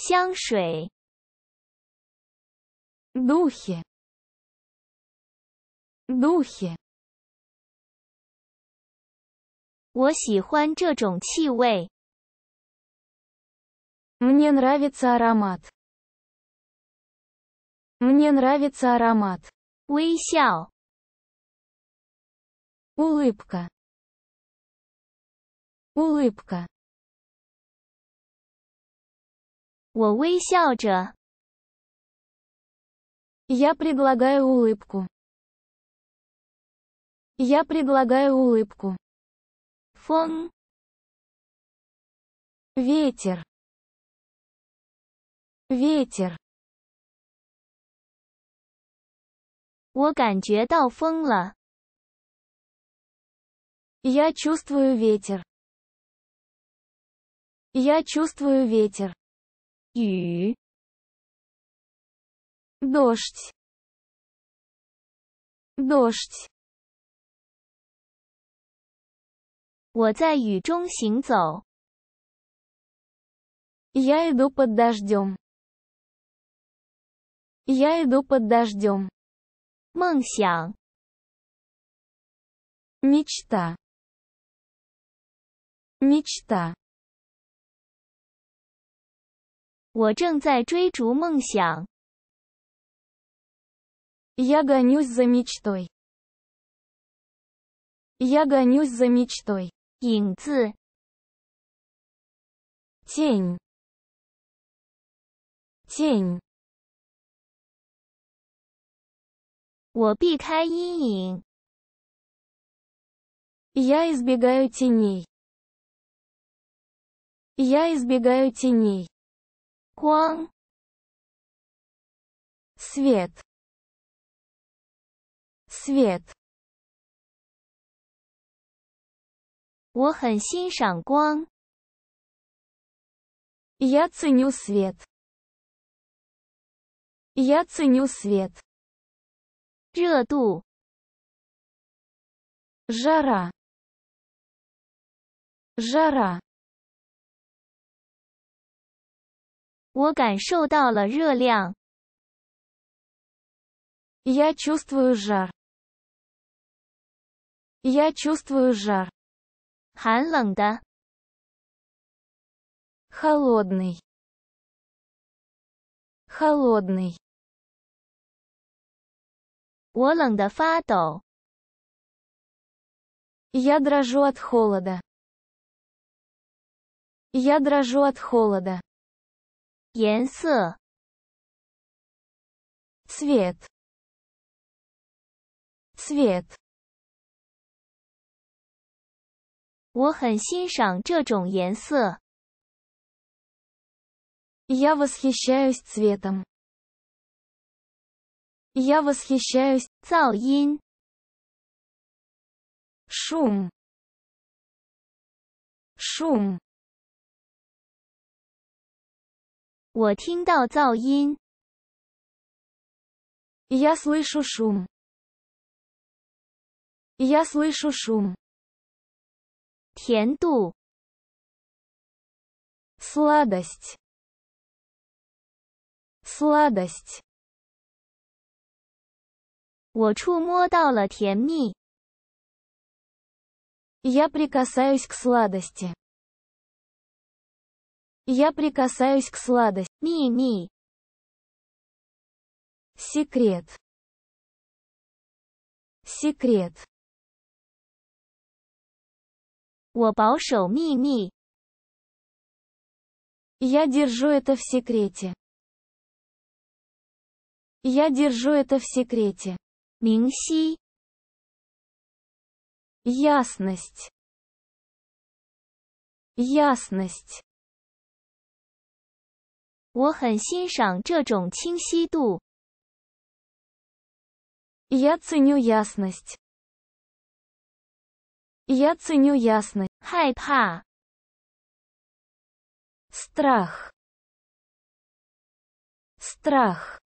香水 духи духи 我喜欢这种气味。Мне нравится аромат. Мне нравится аромат. улыбка улыбка 我微笑着。Я предлагаю улыбку. Я предлагаю улыбку. Фон. Ветер. Ветер. 我感觉到风了。Я чувствую ветер. Я чувствую ветер. 雨 дождь дождь Я иду под дождем. Я иду под дождем. 梦想 мечта мечта 我正在追逐梦想。Я гонюсь за мечтой. Я гонюсь за мечтой。影子。Тень。Тень。我避开阴影。Я избегаю теней。Я избегаю теней。Свет, 光，свет，свет。我很欣赏光。Я ценю свет. Я ценю свет. 热度 жара жара 我感受到了热量。Я чувствую жар. Я чувствую жар. 寒冷的。Холодный. Холодный. Холодный. Я дрожу от холода. Я дрожу от холода. 颜色，цвет，цвет。我很欣赏这种颜色。Я восхищаюсь цветом. Я восхищаюсь цветом. Шум，шум。我听到噪音。Я слышу шум. Я слышу шум. 甜度。сладость. сладость. 我触摸到了甜蜜。Я прикасаюсь к сладости. Я прикасаюсь к сладости. Ми-ми. Секрет. Секрет. Ми, ми. Я держу это в секрете. Я держу это в секрете. 明晰. Ясность. Ясность. 我很欣赏这种清晰度。Я ценю ясность. Я ценю ясность. 害怕 страх страх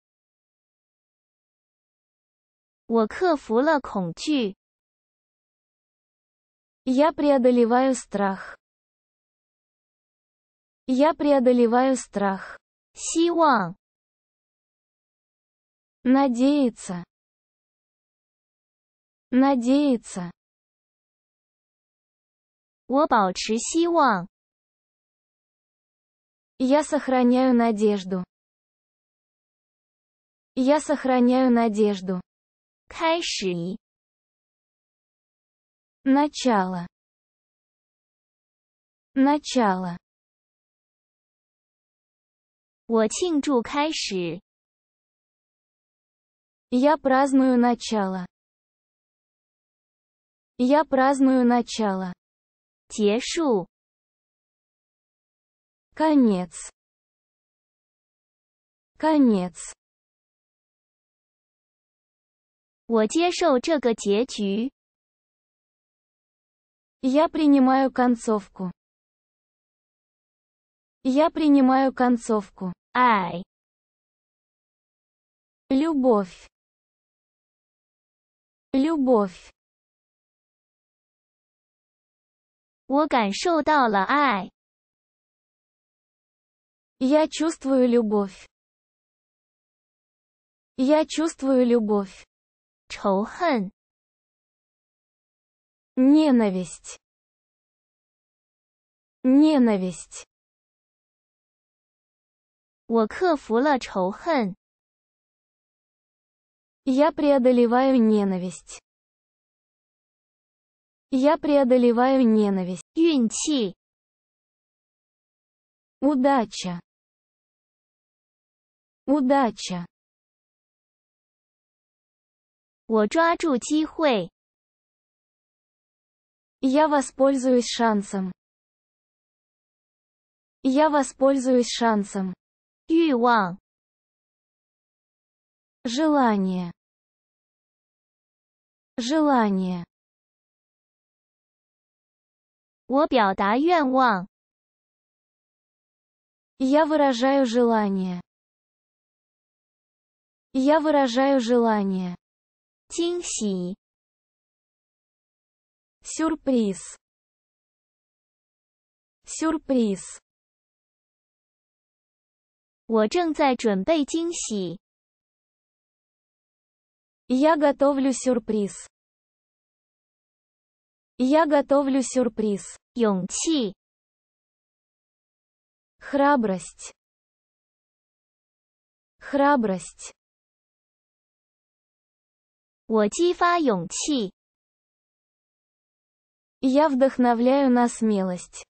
我克服了恐惧 я преодолеваю страх я преодолеваю страх 希望 надеяться надеяться 我保持希望 я сохраняю надежду. Я сохраняю надежду. 开始. Начало. Начало. 我庆祝开始。Я праздную начало. Я праздную начало. 结束。Конец. Конец. 我接受这个结局。Я принимаю концовку. Я принимаю концовку «I». Любовь. Любовь. Я чувствую любовь. Я чувствую любовь. 仇恨 Ненависть. Ненависть. 我克服了仇恨. Я преодолеваю ненависть. Я преодолеваю ненависть. 运气. Удача. Удача. 我抓住机会. Я воспользуюсь шансом. Я воспользуюсь шансом. 欲望 желание желание 我表达愿望 я выражаю желание я выражаю желание Тинси. сюрприз сюрприз 我正在准备惊喜. Я готовлю сюрприз. Я готовлю сюрприз. 勇气. Храбрость. Храбрость. 我激发勇气. Я вдохновляю на смелость.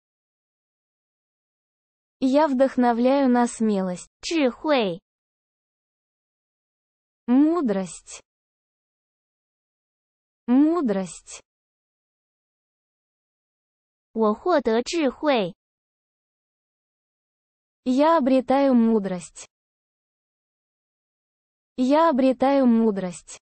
Я вдохновляю на смелость, чихуэй, мудрость, мудрость. Я обретаю мудрость. Я обретаю мудрость.